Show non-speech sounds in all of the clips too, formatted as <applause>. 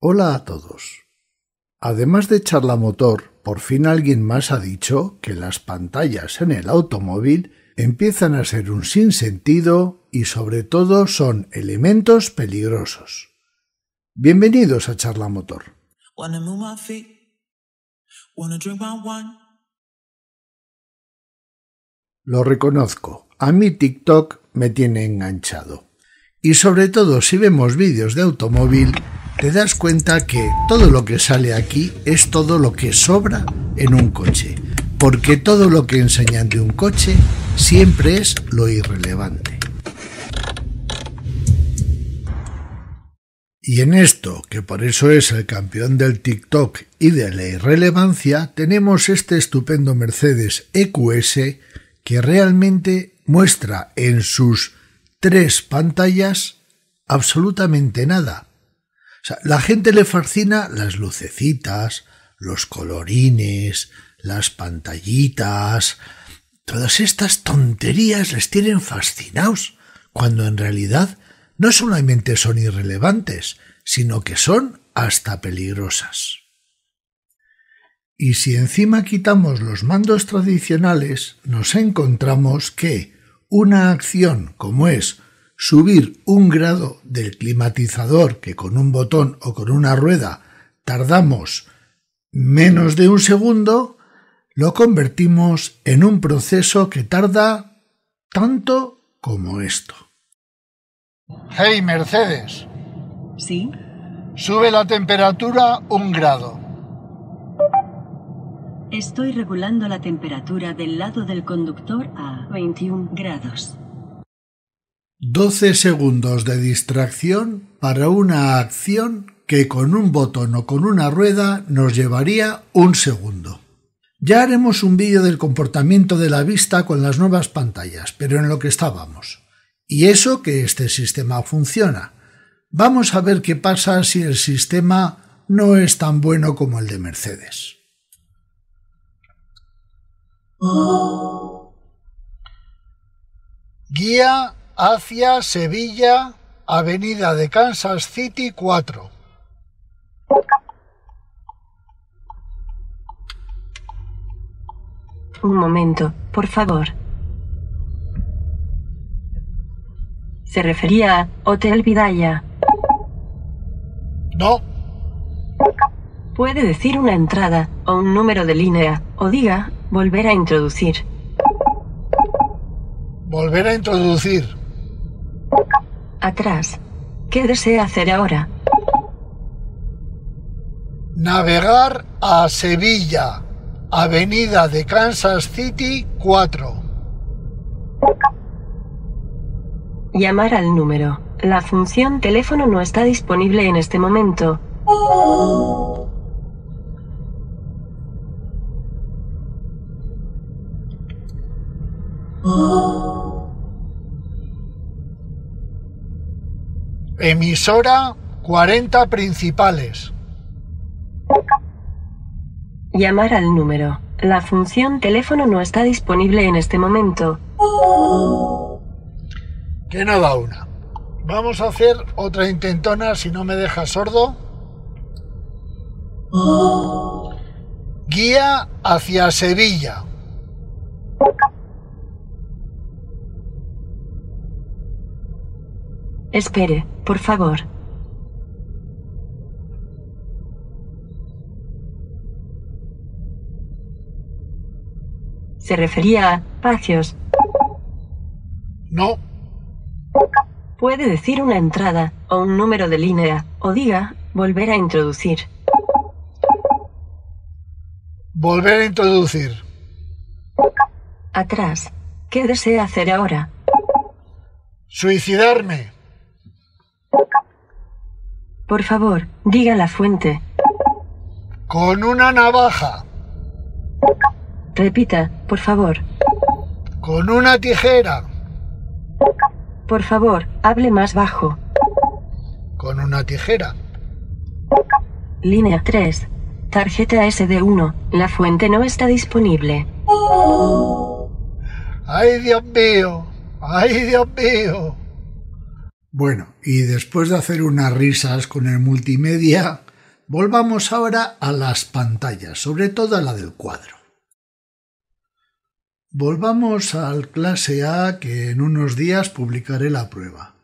Hola a todos. Además de Charlamotor, por fin alguien más ha dicho que las pantallas en el automóvil empiezan a ser un sinsentido y sobre todo son elementos peligrosos. Bienvenidos a Charlamotor. Lo reconozco, a mí TikTok me tiene enganchado. Y sobre todo si vemos vídeos de automóvil te das cuenta que todo lo que sale aquí es todo lo que sobra en un coche, porque todo lo que enseñan de un coche siempre es lo irrelevante. Y en esto, que por eso es el campeón del TikTok y de la irrelevancia, tenemos este estupendo Mercedes EQS que realmente muestra en sus tres pantallas absolutamente nada, la gente le fascina las lucecitas, los colorines, las pantallitas, todas estas tonterías les tienen fascinados, cuando en realidad no solamente son irrelevantes, sino que son hasta peligrosas. Y si encima quitamos los mandos tradicionales, nos encontramos que una acción como es subir un grado del climatizador que con un botón o con una rueda tardamos menos de un segundo, lo convertimos en un proceso que tarda tanto como esto. Hey Mercedes. Sí. Sube la temperatura un grado. Estoy regulando la temperatura del lado del conductor a 21 grados. 12 segundos de distracción para una acción que con un botón o con una rueda nos llevaría un segundo. Ya haremos un vídeo del comportamiento de la vista con las nuevas pantallas, pero en lo que estábamos. Y eso que este sistema funciona. Vamos a ver qué pasa si el sistema no es tan bueno como el de Mercedes. Guía hacia Sevilla, Avenida de Kansas City 4. Un momento, por favor. Se refería a Hotel Vidaya. No. Puede decir una entrada o un número de línea, o diga volver a introducir. Volver a introducir. Atrás. ¿Qué desea hacer ahora? Navegar a Sevilla, Avenida de Kansas City 4. Llamar al número. La función teléfono no está disponible en este momento. Oh. Emisora 40 principales. Llamar al número. La función teléfono no está disponible en este momento. Que nada una. Vamos a hacer otra intentona si no me deja sordo. Guía hacia Sevilla. Espere, por favor. Se refería a patios. No. Puede decir una entrada o un número de línea, o diga, volver a introducir. Volver a introducir. Atrás. ¿Qué desea hacer ahora? Suicidarme. Por favor, diga la fuente. Con una navaja. Repita, por favor. Con una tijera. Por favor, hable más bajo. Con una tijera. Línea 3. Tarjeta SD1. La fuente no está disponible. ¡Ay, Dios mío! ¡Ay, Dios mío! Bueno, y después de hacer unas risas con el multimedia, volvamos ahora a las pantallas, sobre todo a la del cuadro. Volvamos al clase A que en unos días publicaré la prueba.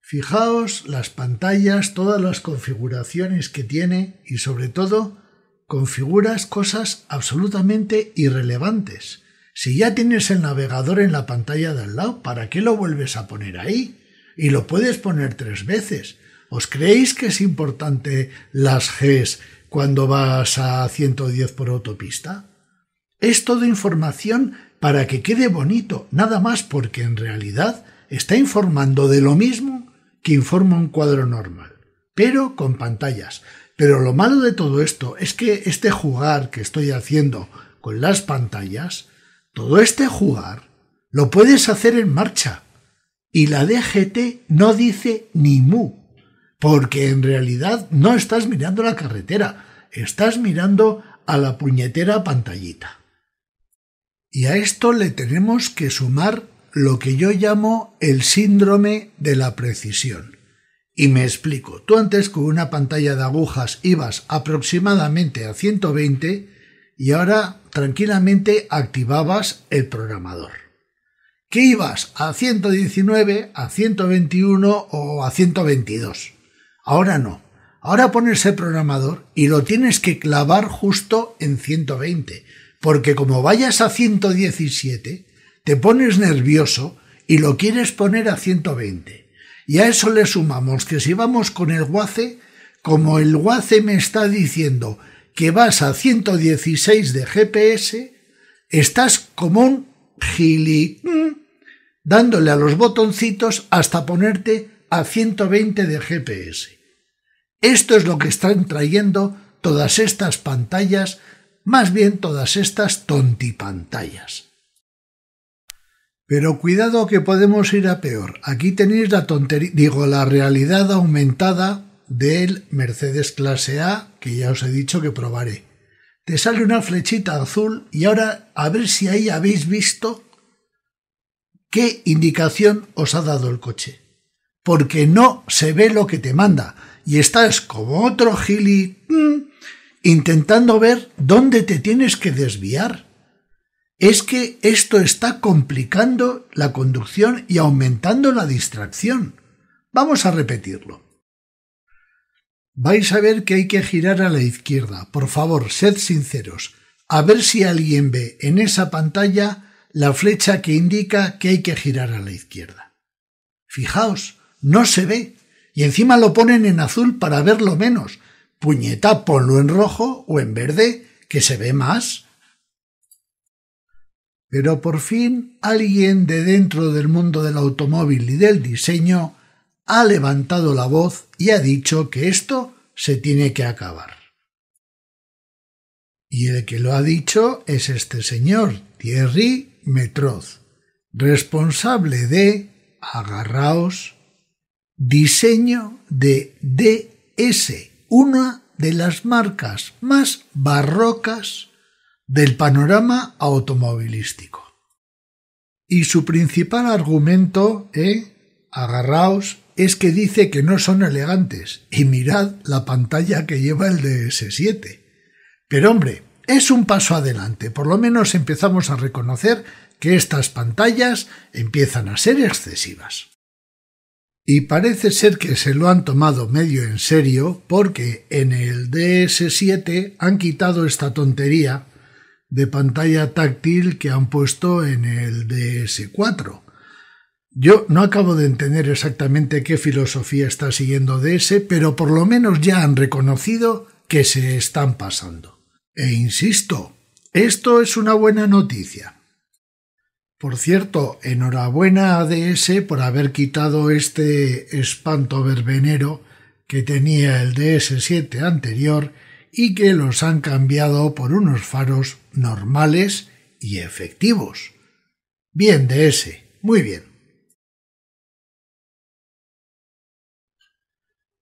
Fijaos las pantallas, todas las configuraciones que tiene y sobre todo configuras cosas absolutamente irrelevantes. Si ya tienes el navegador en la pantalla de al lado, ¿para qué lo vuelves a poner ahí? y lo puedes poner tres veces. ¿Os creéis que es importante las Gs cuando vas a 110 por autopista? Es toda información para que quede bonito, nada más porque en realidad está informando de lo mismo que informa un cuadro normal, pero con pantallas. Pero lo malo de todo esto es que este jugar que estoy haciendo con las pantallas, todo este jugar lo puedes hacer en marcha, y la DGT no dice ni mu, porque en realidad no estás mirando la carretera, estás mirando a la puñetera pantallita. Y a esto le tenemos que sumar lo que yo llamo el síndrome de la precisión. Y me explico, tú antes con una pantalla de agujas ibas aproximadamente a 120 y ahora tranquilamente activabas el programador que ibas a 119, a 121 o a 122. Ahora no. Ahora pones el programador y lo tienes que clavar justo en 120, porque como vayas a 117, te pones nervioso y lo quieres poner a 120. Y a eso le sumamos que si vamos con el guace, como el guace me está diciendo que vas a 116 de GPS, estás como un gili dándole a los botoncitos hasta ponerte a 120 de GPS. Esto es lo que están trayendo todas estas pantallas, más bien todas estas tontipantallas. Pero cuidado que podemos ir a peor. Aquí tenéis la digo, la realidad aumentada del Mercedes clase A, que ya os he dicho que probaré. Te sale una flechita azul y ahora a ver si ahí habéis visto ¿Qué indicación os ha dado el coche? Porque no se ve lo que te manda y estás como otro gili mm, intentando ver dónde te tienes que desviar. Es que esto está complicando la conducción y aumentando la distracción. Vamos a repetirlo. Vais a ver que hay que girar a la izquierda. Por favor, sed sinceros. A ver si alguien ve en esa pantalla la flecha que indica que hay que girar a la izquierda. Fijaos, no se ve, y encima lo ponen en azul para verlo menos. Puñeta, ponlo en rojo o en verde, que se ve más. Pero por fin alguien de dentro del mundo del automóvil y del diseño ha levantado la voz y ha dicho que esto se tiene que acabar. Y el que lo ha dicho es este señor, Thierry Metroz, responsable de, agarraos, diseño de DS, una de las marcas más barrocas del panorama automovilístico. Y su principal argumento, ¿eh? agarraos, es que dice que no son elegantes. Y mirad la pantalla que lleva el DS7. Pero hombre, es un paso adelante, por lo menos empezamos a reconocer que estas pantallas empiezan a ser excesivas. Y parece ser que se lo han tomado medio en serio porque en el DS7 han quitado esta tontería de pantalla táctil que han puesto en el DS4. Yo no acabo de entender exactamente qué filosofía está siguiendo DS, pero por lo menos ya han reconocido que se están pasando. E insisto, esto es una buena noticia. Por cierto, enhorabuena a DS por haber quitado este espanto verbenero que tenía el DS7 anterior y que los han cambiado por unos faros normales y efectivos. Bien, DS, muy bien.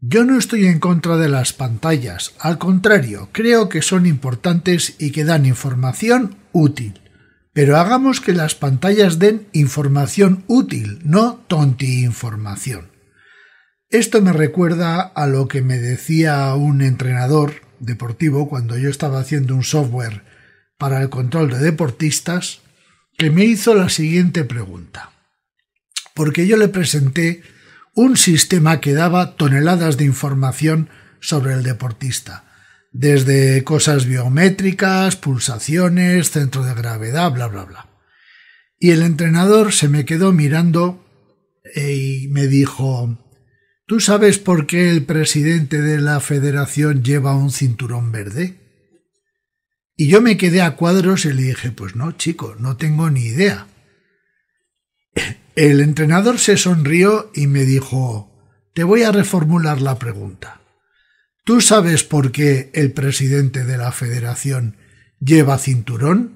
Yo no estoy en contra de las pantallas, al contrario, creo que son importantes y que dan información útil. Pero hagamos que las pantallas den información útil, no tonti información. Esto me recuerda a lo que me decía un entrenador deportivo cuando yo estaba haciendo un software para el control de deportistas, que me hizo la siguiente pregunta. Porque yo le presenté un sistema que daba toneladas de información sobre el deportista, desde cosas biométricas, pulsaciones, centro de gravedad, bla, bla, bla. Y el entrenador se me quedó mirando eh, y me dijo, ¿tú sabes por qué el presidente de la federación lleva un cinturón verde? Y yo me quedé a cuadros y le dije, pues no, chico, no tengo ni idea. El entrenador se sonrió y me dijo, te voy a reformular la pregunta. ¿Tú sabes por qué el presidente de la federación lleva cinturón?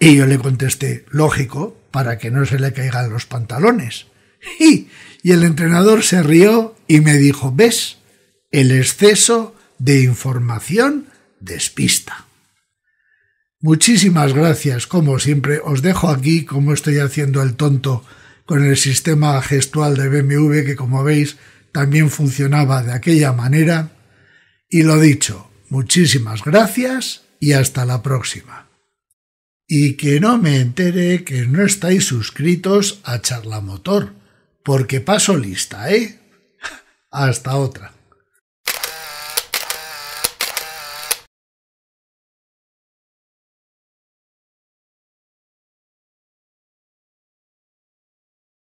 Y yo le contesté, lógico, para que no se le caigan los pantalones. <laughs> Y, y el entrenador se rió y me dijo, ¿ves? El exceso de información despista. Muchísimas gracias, como siempre. Os dejo aquí como estoy haciendo el tonto con el sistema gestual de BMW que como veis también funcionaba de aquella manera. Y lo dicho, muchísimas gracias y hasta la próxima. Y que no me entere que no estáis suscritos a Charlamotor, porque paso lista, ¿eh? <laughs> Hasta otra.